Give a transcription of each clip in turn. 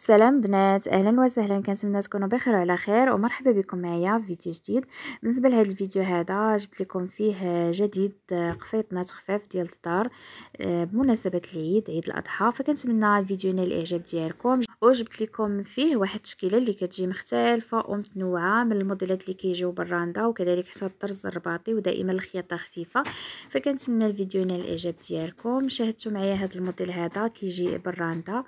سلام بنات اهلا وسهلا كنتمنى تكونوا بخير وعلى خير ومرحبا بكم معايا في فيديو جديد بالنسبه لهذا الفيديو هذا جبت لكم فيه جديد قفيطنا تخفاف ديال الدار آه، بمناسبه العيد عيد الاضحى فكنتمنى الفيديو ينال الاعجاب ديالكم وجبت لكم فيه واحد التشكيله اللي كتجي مختلفه ومتنوعه من الموديلات اللي كيجيو براندا وكذلك حتى الطرز الرباطي ودائما الخياطه خفيفه فكنتمنى الفيديو ينال الاعجاب ديالكم شاهدتوا معايا هذا الموديل هذا كيجي بالراندا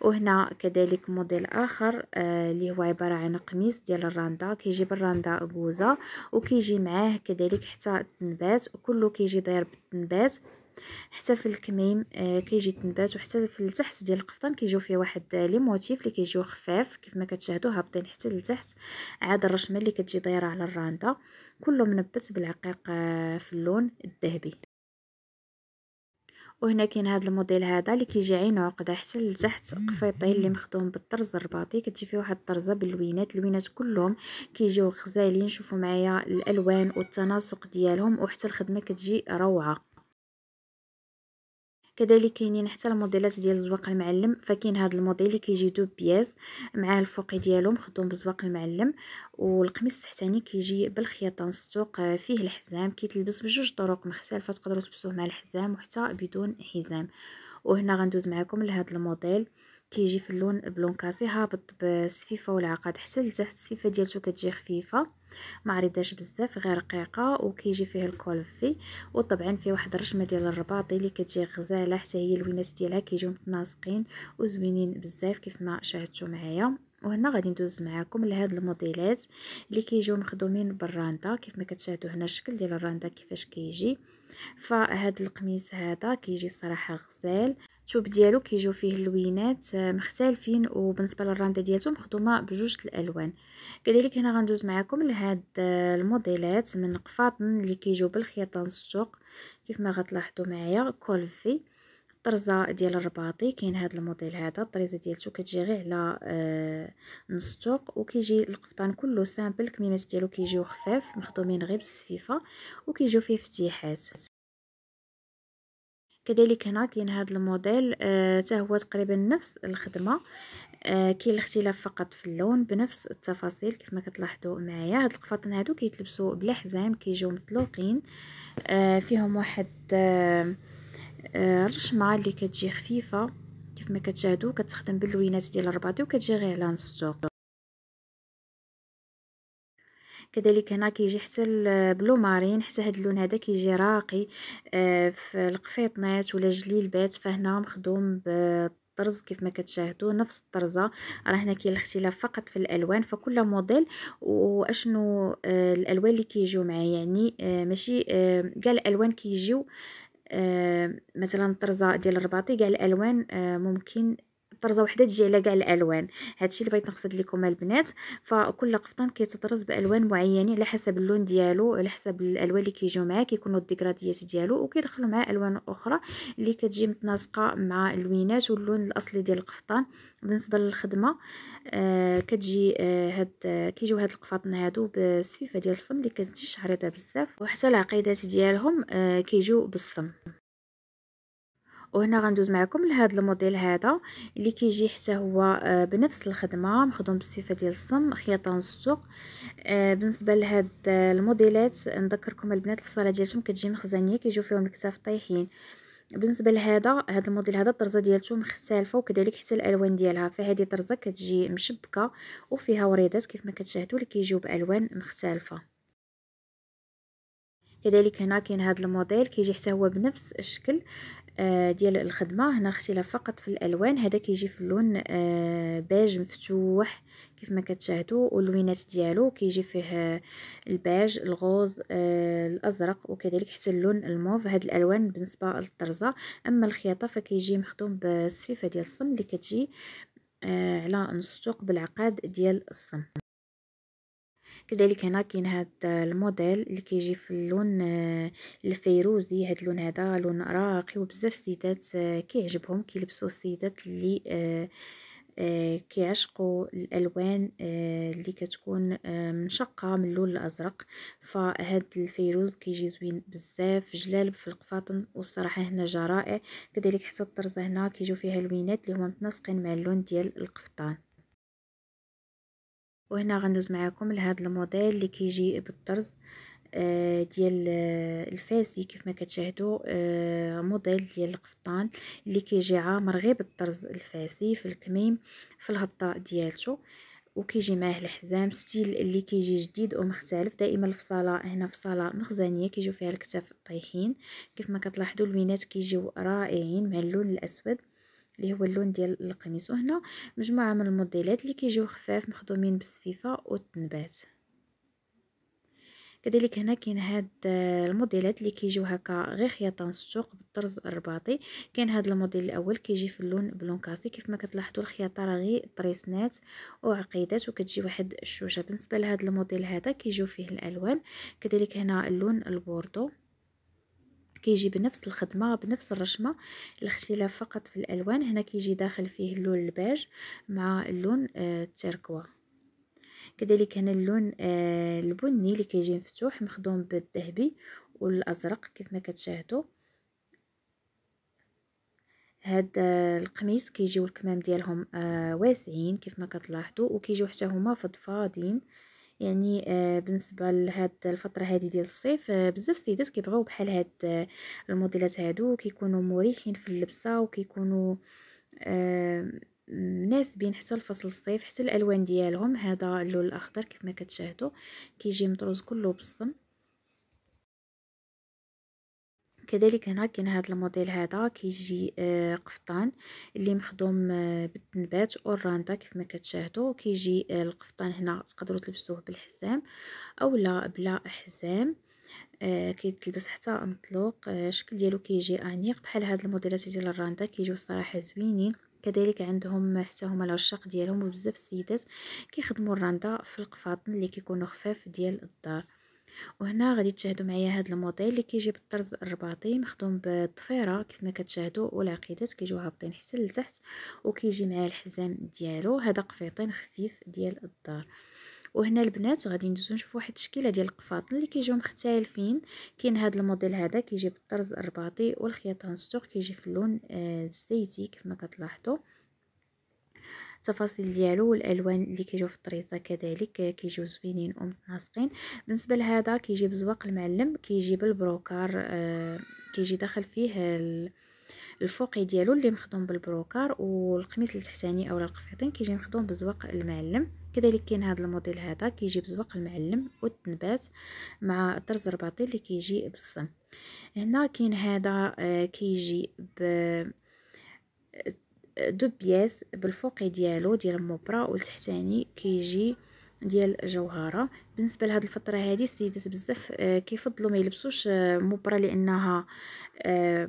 وهنا كذلك موديل اخر آه، اللي آه هو عباره عن قميص ديال الراندا كيجي بالراندا كوزه وكيجي معاه كذلك حتى التنبات وكله كيجي داير بالتنبات حتى في الكميم آه كيجي التنبات وحتى في التحت ديال القفطان كيجيو فيه واحد لي موتيف اللي كيجيو خفاف كيف ما كتشاهدوا هابطين حتى لتحت عاد الرشمه اللي كتجي دايره على الراندا كله منبت بالعقيق آه في اللون الذهبي وهنا كاين هذا الموديل هذا اللي كيجي عين عقده حتى لتحت قفيطين اللي مخدوم بالطرز الرباطي كتجي فيه واحد الطرزه باللوينات اللوينات كلهم كيجيو غزالين شوفوا معايا الالوان والتناسق ديالهم وحتى الخدمه كتجي روعه كذلك كاينين حتى الموديلات ديال الزواق المعلم فكاين هذا الموديل اللي كيجي دو بياز مع الفوقي ديالو مخدوم بزواق المعلم والقميص التحتاني كيجي بالخياطه السوق فيه الحزام كيتلبس بجوج طرق مختلفه تقدروا تلبسوه مع الحزام وحتى بدون حزام وهنا غندوز معكم لهذا الموديل كيجي في اللون بلون كاسي هابط بالسفيفه والعقد حتى لتحت السفيفه ديالته كتجي خفيفه ما عريضاش بزاف غير رقيقه وكيجي فيه الكولفي وطبعا فيه واحد الرشمه ديال الرباطي اللي كتجي غزاله حتى هي الوينات ديالها كيجيو متناسقين وزوينين بزاف كيف ما شاهدتوا معايا وهنا غادي ندوز معاكم لهاد الموديلات اللي كيجيو مخدومين بالراندا كيف ما كتشاهدوا هنا الشكل ديال الراندا كيفاش كيجي فهاد القميص هذا كيجي صراحه غزال التوب ديالو كيجيو فيه اللوينات آه، مختلفين وبالنسبه للرانده ديالته مخدومه بجوج الالوان كذلك هنا غندوز معكم لهاد آه، الموديلات من قفاطن اللي كيجيو بالخياطه السوق كيف ما غتلاحظوا معايا كولفي طرزه ديال الرباطي كاين هذا الموديل هذا الطريزه ديالته كتجي غير على آه، نص طوق وكيجي القفطان كله سامبل الكميمات ديالو كيجيو خفاف مخدومين غير بالسفيفه وكيجيو فيه فتيحات كذلك هنا كاين هذا الموديل حتى آه، هو تقريبا نفس الخدمه آه كاين الاختلاف فقط في اللون بنفس التفاصيل كيف ما كتلاحظوا معايا هاد القفاطن هادو كيتلبسوا بلا حزام كيجيو مطلوقين آه فيهم واحد آه،, آه رشمه اللي كتجي خفيفه كيف ما كتشاهدوا كتخدم باللوينات ديال الرباطي وكتجي غير على كذلك هنا كيجي حتى البلو مارين حتى هذا اللون هذا كيجي راقي آه، في القفيطنات ولا جليلبات فهنا مخدوم ب الطرز كيف ما كتشاهدوا نفس الطرزه راه هنا كاين الاختلاف فقط في الالوان فكل موديل واشنو آه، الالوان اللي كيجيو معاه يعني آه، ماشي كاع الالوان كيجيو مثلا الطرزه ديال الرباطي كاع الالوان ممكن طرزه وحده تجي على كاع الالوان هادشي اللي بغيت نقصد لكم البنات فكل قفطان كيتطرز بالوان معينين على حسب اللون ديالو على حسب الالوان اللي كيجيو معاه كيكونوا الديكراديات ديالو وكيدخلوا معاه الوان اخرى اللي كتجي متناسقه مع اللوينات واللون الاصلي ديال القفطان بالنسبه للخدمه آه كتجي آه هاد كيجيو هاد القفاطن هادو بالسفيفه ديال الصم اللي كتجي شعريطه بزاف وحتى العقيدات ديالهم آه كيجيو بالصم وهنا غندوز معكم لهاد الموديل هذا اللي كيجي حتى هو آه، بنفس الخدمه مخدوم بالصفه ديال الصم خياطه نص سوق آه، بالنسبه لهاد آه، الموديلات نذكركم البنات الفصاله ديالتهم كتجي مخزنيه كيجيو فيهم الكتاف طايحين بالنسبه لهذا هذا الموديل هذا الطرزه ديالته مختلفه وكذلك حتى الالوان ديالها فهذه طرزه كتجي مشبكه وفيها وريدات كيف ما كتشاهدوا اللي كيجيو بالوان مختلفه كذلك هنا كاين هذا الموديل كيجي حتى هو بنفس الشكل آه، ديال الخدمه هنا اختلاف فقط في الالوان هذا كيجي في اللون آه، باج مفتوح كيف ما كتشاهدوا واللوينات ديالو كيجي فيه آه، الباج الغوز الازرق وكذلك حتى اللون الموف هاد الالوان بالنسبه للطرزه اما الخياطه فكيجي مخدوم بالصفيفه ديال الصم اللي كتجي على نص بالعقاد ديال الصم كذلك هنا كاين هذا الموديل اللي كيجي في اللون آه، الفيروزي هذا اللون هذا لون راقي وبزاف السيدات آه، كيعجبهم كيلبسوا السيدات اللي آه، كيعشقوا الالوان اللي كتكون منشقه من اللون الازرق فهاد الفيروز كيجي زوين بزاف جلال في القفاطن والصراحه هنا جا رائع كذلك حتى الطرزه هنا كيجيو فيها لوينات اللي هما متناسقين مع اللون ديال القفطان وهنا غندوز معاكم لهذا الموديل اللي كيجي بالطرز آه، ديال آه، الفاسي كيف ما كتشاهدوا آه، موديل ديال القفطان اللي كيجي عامر غير بالطرز الفاسي في الكميم في الهبطه ديالته وكيجي معاه الحزام ستيل اللي كيجي جديد ومختلف دائما الفصاله هنا فصاله مخزنيه كيجيو فيها الكتاف طايحين كيف ما كتلاحظوا الوينات كيجيو رائعين مع اللون الاسود اللي هو اللون ديال القميص وهنا مجموعه من الموديلات اللي كيجيو خفاف مخدومين بالسفيفه والتنبات كذلك هنا كاين هاد الموديلات اللي كيجيو هكا غير خياطه السوق بالطرز الرباطي كاين هاد الموديل الاول كيجي في اللون بلون كاسي كيف ما كتلاحظوا الخياطه راه غير طريسنات وعقيدات وكتجي واحد الشوشه بالنسبه لهاد الموديل هذا كيجيو فيه الالوان كذلك هنا اللون البوردو كيجي بنفس الخدمه بنفس الرشمه الاختلاف فقط في الالوان هنا كيجي داخل فيه اللون البيج مع اللون آه، التركوى كذلك هنا اللون آه، البني اللي كيجي مفتوح مخدوم بالذهبي والازرق كيف ما كتشاهدوا هاد آه، القميص كيجيو الكمام ديالهم واسعين كيف ما كتلاحظوا وكيجيو حتى هما فضفاضين يعني آه، بالنسبه لهاد الفتره هذه ديال الصيف آه، بزاف السيدات كيبغيو بحال هاد آه، الموديلات هادو كيكونوا مريحين في اللبسه وكيكونوا مناسبين حتى لفصل الصيف حتى الالوان ديالهم هذا اللون الاخضر كيف ما كتشاهدوا كيجي مطروز كله بالصم كذلك هنا كاين هذا الموديل هذا كيجي آه، قفطان اللي مخدوم آه، بالتنبات والراندا كيف ما كتشاهدوا كيجي آه، القفطان هنا تقدروا تلبسوه بالحزام اولا بلا حزام آه كيتلبس حتى مطلوق آه الشكل ديالو كيجي انيق بحال هاد الموديلات ديال الراندا كيجيو الصراحه زوينين كذلك عندهم حتى هما العشاق ديالهم وبزاف السيدات كيخدموا الراندا في القفاطن اللي كيكونوا خفاف ديال الدار وهنا غادي تشاهدوا معايا هذا الموديل اللي كيجي بالطرز الرباطي مخدوم بالضفيره كيف ما كتشاهدوا والعقيدات كيجيو هابطين حتى لتحت وكيجي معاه الحزام ديالو هذا قفيطين خفيف ديال الدار وهنا البنات غادي ندوزو نشوفو واحد التشكيله ديال القفاطن اللي كيجيو مختلفين كاين هذا الموديل هذا كيجي بالطرز الرباطي والخياطه نستوغ كيجي في اللون آه، الزيتي كيف ما كتلاحظوا التفاصيل ديالو والالوان اللي كيجيو في الطريزه كذلك كيجيو زوينين ومتناسقين بالنسبه لهذا كيجي بزواق المعلم كيجي بالبروكار آه كيجي داخل فيه ال... الفوقي ديالو اللي مخدوم بالبروكار والقميص التحتاني اولا القفيطين كيجي مخدوم بزواق المعلم كذلك كاين هذا الموديل هذا كيجي بزواق المعلم والتنبات مع الطرز الرباطي اللي كيجي بالصم هنا كاين هذا آه، كيجي ب دو بياس بالفوق ديالو ديال موبرا والتحتاني كيجي ديال جوهره بالنسبه لهاد الفتره هذه السيدات بزاف آه، كيفضلوا ما يلبسوش آه، موبرا لانها آه،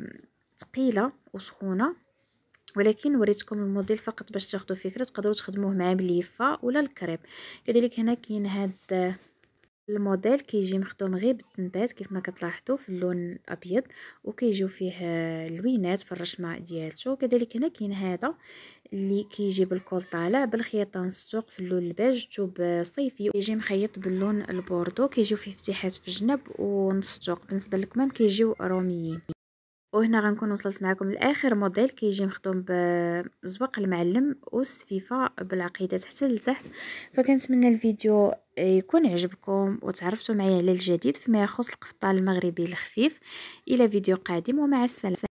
ثقيله وسخونه ولكن وريتكم الموديل فقط باش تاخذوا فكره تقدروا تخدموه مع بليفه ولا الكريب كذلك هنا كاين هاد الموديل كيجي مخدوم غير بالتنبات كيف ما كتلاحظوا في اللون الابيض وكيجيو فيه اللوينات في الرشمه ديالته كذلك هنا كاين هذا اللي كيجي بالكول طالع بالخياطه مسطوق في اللون البيج توب صيفي كيجي مخيط باللون البوردو كيجيو فيه افتتاحات في الجنب ونسطوق بالنسبه للكمام كيجيو روميين وهنا غنكون وصلت معكم لاخر موديل كيجي مخدوم بزواق المعلم والسفيفه بالعقيده حتى لتحت فكنتمنى الفيديو يكون عجبكم وتعرفتوا معايا على الجديد فيما يخص القفطان المغربي الخفيف الى فيديو قادم ومع السلامه